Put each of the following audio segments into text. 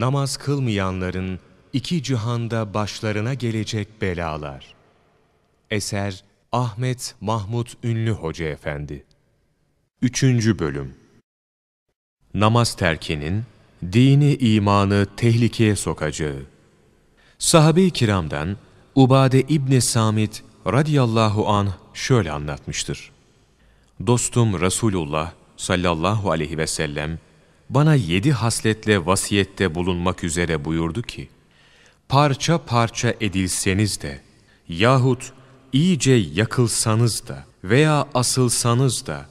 namaz kılmayanların iki cihanda başlarına gelecek belalar. Eser Ahmet Mahmut Ünlü Hoca Efendi 3. Bölüm Namaz terkinin dini imanı tehlikeye sokacağı Sahabe-i kiramdan Ubade İbni Samit radiyallahu anh şöyle anlatmıştır. Dostum Resulullah sallallahu aleyhi ve sellem bana yedi hasletle vasiyette bulunmak üzere buyurdu ki, parça parça edilseniz de yahut iyice yakılsanız da veya asılsanız da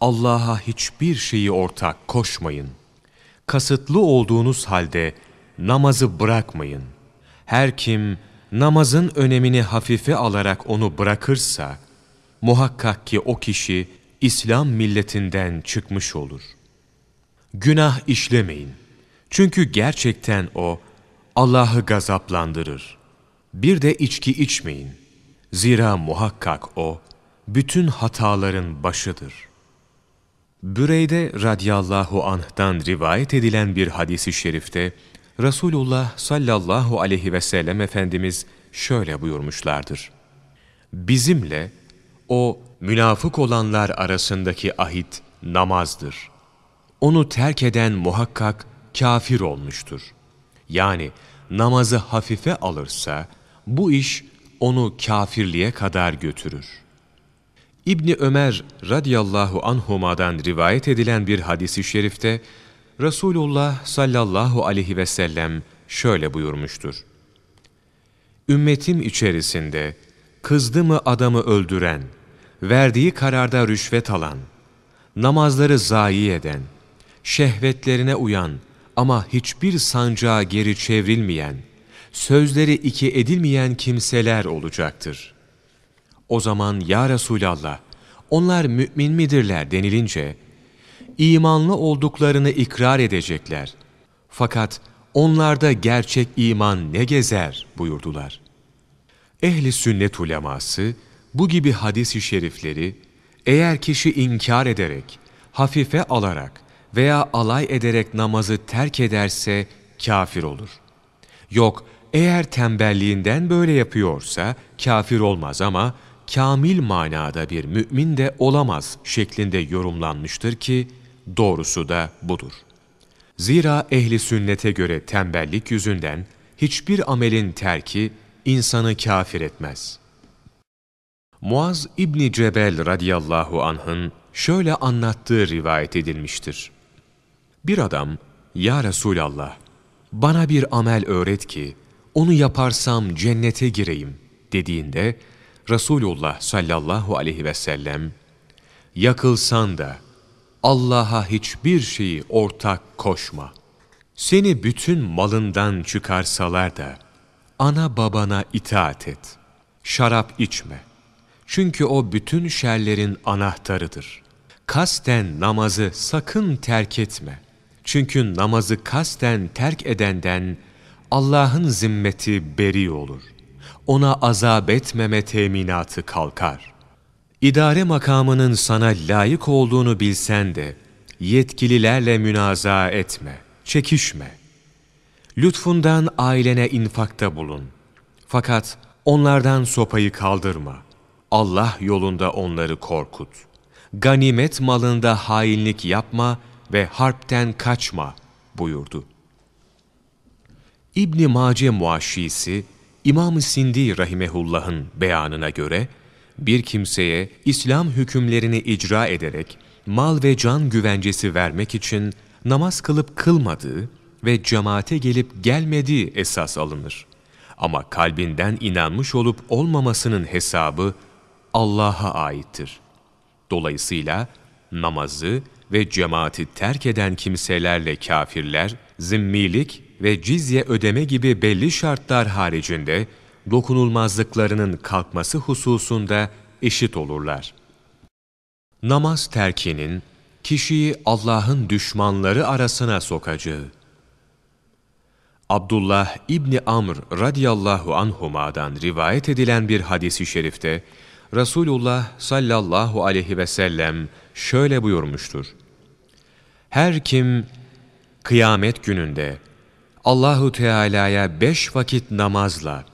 Allah'a hiçbir şeyi ortak koşmayın. Kasıtlı olduğunuz halde namazı bırakmayın. Her kim namazın önemini hafife alarak onu bırakırsa, muhakkak ki o kişi İslam milletinden çıkmış olur.'' Günah işlemeyin. Çünkü gerçekten o Allah'ı gazaplandırır. Bir de içki içmeyin. Zira muhakkak o bütün hataların başıdır. Büreyde radiyallahu anh'dan rivayet edilen bir hadisi şerifte Resulullah sallallahu aleyhi ve sellem Efendimiz şöyle buyurmuşlardır. Bizimle o münafık olanlar arasındaki ahit namazdır onu terk eden muhakkak kafir olmuştur. Yani namazı hafife alırsa bu iş onu kafirliğe kadar götürür. İbni Ömer radıyallahu anhuma'dan rivayet edilen bir hadisi şerifte Resulullah sallallahu aleyhi ve sellem şöyle buyurmuştur. Ümmetim içerisinde kızdı mı adamı öldüren, verdiği kararda rüşvet alan, namazları zayi eden, şehvetlerine uyan ama hiçbir sancağa geri çevrilmeyen, sözleri iki edilmeyen kimseler olacaktır. O zaman ya Resulallah, onlar mümin midirler denilince, imanlı olduklarını ikrar edecekler. Fakat onlarda gerçek iman ne gezer buyurdular. Ehli sünnet uleması bu gibi hadis-i şerifleri eğer kişi inkar ederek, hafife alarak veya alay ederek namazı terk ederse kafir olur. Yok, eğer tembelliğinden böyle yapıyorsa kafir olmaz ama kamil manada bir mümin de olamaz şeklinde yorumlanmıştır ki doğrusu da budur. Zira ehli sünnete göre tembellik yüzünden hiçbir amelin terki insanı kafir etmez. Muaz İbni Cebel radiyallahu anh'ın şöyle anlattığı rivayet edilmiştir. Bir adam, ''Ya Resulallah, bana bir amel öğret ki, onu yaparsam cennete gireyim.'' dediğinde, Resulullah sallallahu aleyhi ve sellem, ''Yakılsan da Allah'a hiçbir şeyi ortak koşma. Seni bütün malından çıkarsalar da, ana babana itaat et. Şarap içme. Çünkü o bütün şerlerin anahtarıdır. Kasten namazı sakın terk etme.'' Çünkü namazı kasten terk edenden Allah'ın zimmeti beri olur. Ona azap etmeme teminatı kalkar. İdare makamının sana layık olduğunu bilsen de yetkililerle münaza etme, çekişme. Lütfundan ailene infakta bulun. Fakat onlardan sopayı kaldırma. Allah yolunda onları korkut. Ganimet malında hainlik yapma ve harpten kaçma buyurdu. İbn Mace Muaşşisi İmam Sindi rahimehullah'ın beyanına göre bir kimseye İslam hükümlerini icra ederek mal ve can güvencesi vermek için namaz kılıp kılmadığı ve cemaate gelip gelmediği esas alınır. Ama kalbinden inanmış olup olmamasının hesabı Allah'a aittir. Dolayısıyla namazı ve cemaati terk eden kimselerle kafirler, zimmilik ve cizye ödeme gibi belli şartlar haricinde dokunulmazlıklarının kalkması hususunda eşit olurlar. Namaz terkinin kişiyi Allah'ın düşmanları arasına sokacağı. Abdullah İbni Amr radiyallahu anhuma'dan rivayet edilen bir hadisi şerifte Resulullah sallallahu aleyhi ve sellem şöyle buyurmuştur. Her kim kıyamet gününde Allahu Teala'ya beş vakit namazla,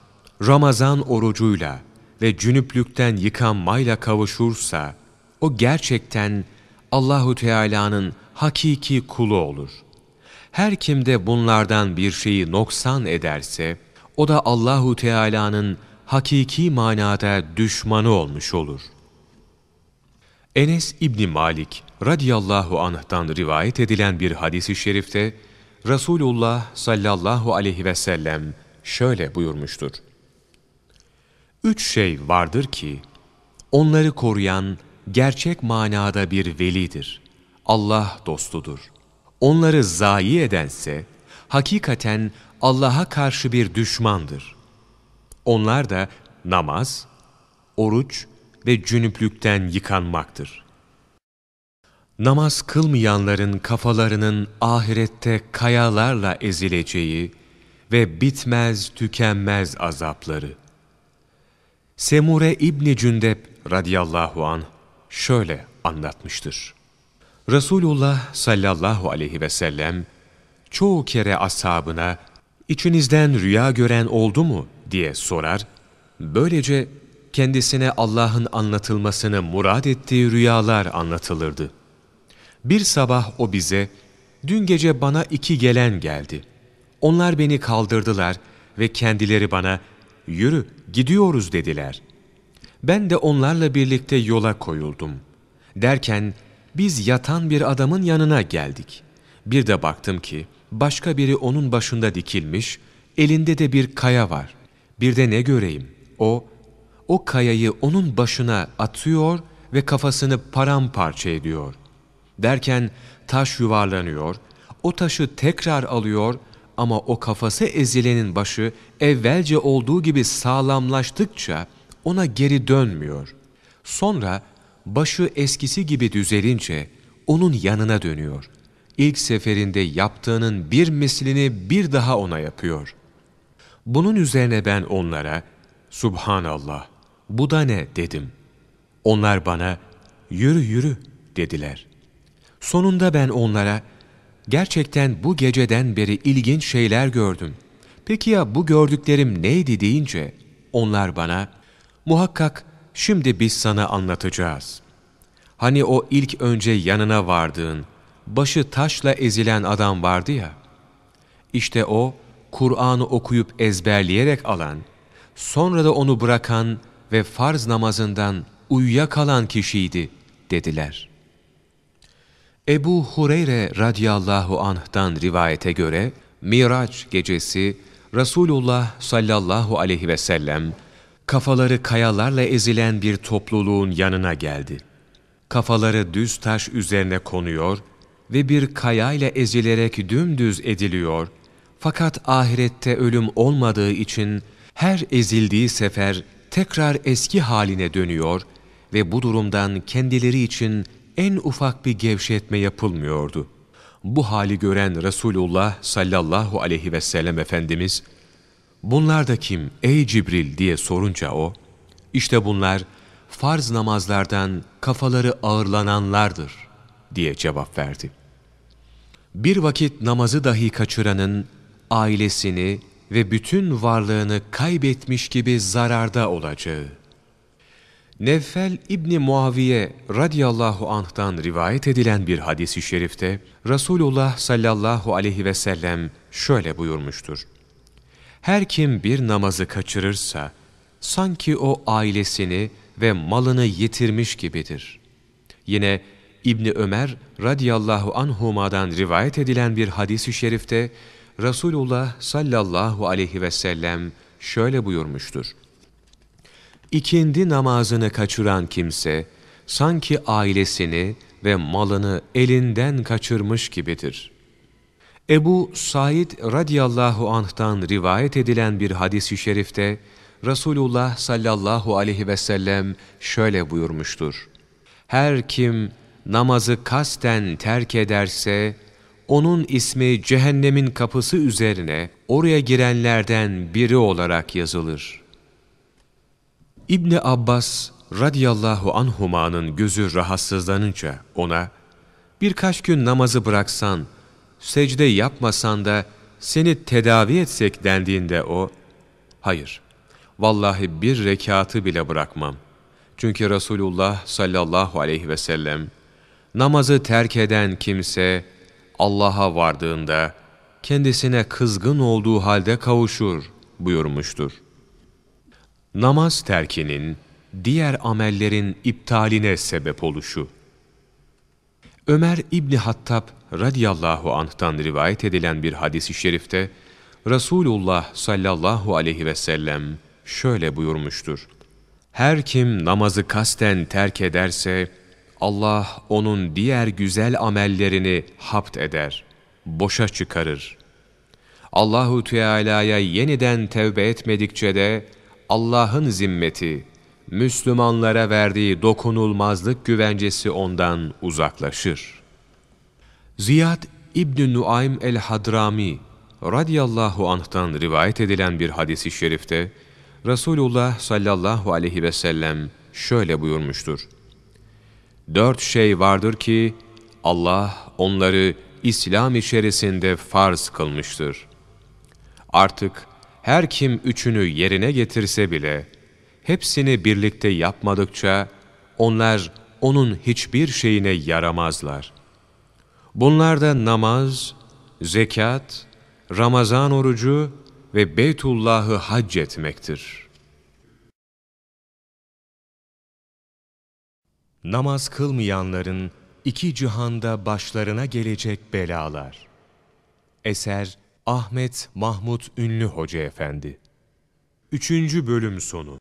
Ramazan orucuyla ve cünüplükten yıkanmayla kavuşursa, o gerçekten Allahu Teala'nın hakiki kulu olur. Her kim de bunlardan bir şeyi noksan ederse, o da Allahu Teala'nın hakiki manada düşmanı olmuş olur. Enes İbni Malik radiyallahu anh'tan rivayet edilen bir hadisi şerifte Resulullah sallallahu aleyhi ve sellem şöyle buyurmuştur. Üç şey vardır ki onları koruyan gerçek manada bir velidir. Allah dostudur. Onları zayi edense hakikaten Allah'a karşı bir düşmandır. Onlar da namaz, oruç ve cünüplükten yıkanmaktır.'' namaz kılmayanların kafalarının ahirette kayalarla ezileceği ve bitmez tükenmez azapları. Semure İbni Cündep radıyallahu an şöyle anlatmıştır. Resulullah sallallahu aleyhi ve sellem çoğu kere ashabına içinizden rüya gören oldu mu diye sorar, böylece kendisine Allah'ın anlatılmasını murad ettiği rüyalar anlatılırdı. Bir sabah o bize, dün gece bana iki gelen geldi. Onlar beni kaldırdılar ve kendileri bana, yürü gidiyoruz dediler. Ben de onlarla birlikte yola koyuldum. Derken biz yatan bir adamın yanına geldik. Bir de baktım ki başka biri onun başında dikilmiş, elinde de bir kaya var. Bir de ne göreyim? O, o kayayı onun başına atıyor ve kafasını paramparça ediyor.'' Derken taş yuvarlanıyor, o taşı tekrar alıyor ama o kafası ezilenin başı evvelce olduğu gibi sağlamlaştıkça ona geri dönmüyor. Sonra başı eskisi gibi düzelince onun yanına dönüyor. İlk seferinde yaptığının bir mislini bir daha ona yapıyor. Bunun üzerine ben onlara, Subhanallah, bu da ne dedim. Onlar bana, yürü yürü dediler. Sonunda ben onlara, gerçekten bu geceden beri ilginç şeyler gördüm. Peki ya bu gördüklerim neydi deyince, onlar bana, muhakkak şimdi biz sana anlatacağız. Hani o ilk önce yanına vardığın, başı taşla ezilen adam vardı ya, işte o, Kur'an'ı okuyup ezberleyerek alan, sonra da onu bırakan ve farz namazından uyuyakalan kişiydi dediler.'' Ebu Hureyre radıyallahu anh'tan rivayete göre Miraç gecesi Resulullah sallallahu aleyhi ve sellem kafaları kayalarla ezilen bir topluluğun yanına geldi. Kafaları düz taş üzerine konuyor ve bir kayayla ezilerek dümdüz ediliyor fakat ahirette ölüm olmadığı için her ezildiği sefer tekrar eski haline dönüyor ve bu durumdan kendileri için en ufak bir gevşetme yapılmıyordu. Bu hali gören Resulullah sallallahu aleyhi ve sellem Efendimiz, ''Bunlar da kim ey Cibril?'' diye sorunca o, ''İşte bunlar farz namazlardan kafaları ağırlananlardır.'' diye cevap verdi. Bir vakit namazı dahi kaçıranın ailesini ve bütün varlığını kaybetmiş gibi zararda olacağı, Nevfel İbni Muaviye radiyallahu anh'tan rivayet edilen bir hadisi şerifte Resulullah sallallahu aleyhi ve sellem şöyle buyurmuştur. Her kim bir namazı kaçırırsa sanki o ailesini ve malını yitirmiş gibidir. Yine İbni Ömer radiyallahu anhuma'dan rivayet edilen bir hadisi şerifte Resulullah sallallahu aleyhi ve sellem şöyle buyurmuştur. İkindi namazını kaçıran kimse, sanki ailesini ve malını elinden kaçırmış gibidir. Ebu Said radiyallahu anh'tan rivayet edilen bir hadis-i şerifte, Resulullah sallallahu aleyhi ve sellem şöyle buyurmuştur. Her kim namazı kasten terk ederse, onun ismi cehennemin kapısı üzerine oraya girenlerden biri olarak yazılır.'' İbni Abbas radiyallahu anhumanın gözü rahatsızlanınca ona birkaç gün namazı bıraksan, secde yapmasan da seni tedavi etsek dendiğinde o, hayır, vallahi bir rekatı bile bırakmam. Çünkü Resulullah sallallahu aleyhi ve sellem, namazı terk eden kimse Allah'a vardığında kendisine kızgın olduğu halde kavuşur buyurmuştur namaz terkinin, diğer amellerin iptaline sebep oluşu. Ömer İbni Hattab radiyallahu anh'tan rivayet edilen bir hadis-i şerifte, Resulullah sallallahu aleyhi ve sellem şöyle buyurmuştur. Her kim namazı kasten terk ederse, Allah onun diğer güzel amellerini hapt eder, boşa çıkarır. Allahu Teala'ya yeniden tevbe etmedikçe de Allah'ın zimmeti, Müslümanlara verdiği dokunulmazlık güvencesi ondan uzaklaşır. Ziyad İbn-i Nuaym el-Hadrami radiyallahu anh'tan rivayet edilen bir hadisi şerifte Resulullah sallallahu aleyhi ve sellem şöyle buyurmuştur. Dört şey vardır ki Allah onları İslam içerisinde farz kılmıştır. Artık her kim üçünü yerine getirse bile, hepsini birlikte yapmadıkça onlar onun hiçbir şeyine yaramazlar. Bunlar da namaz, zekat, Ramazan orucu ve Beytullah'ı hac etmektir. Namaz kılmayanların iki cihanda başlarına gelecek belalar. Eser Ahmet Mahmut Ünlü Hoca Efendi 3. Bölüm Sonu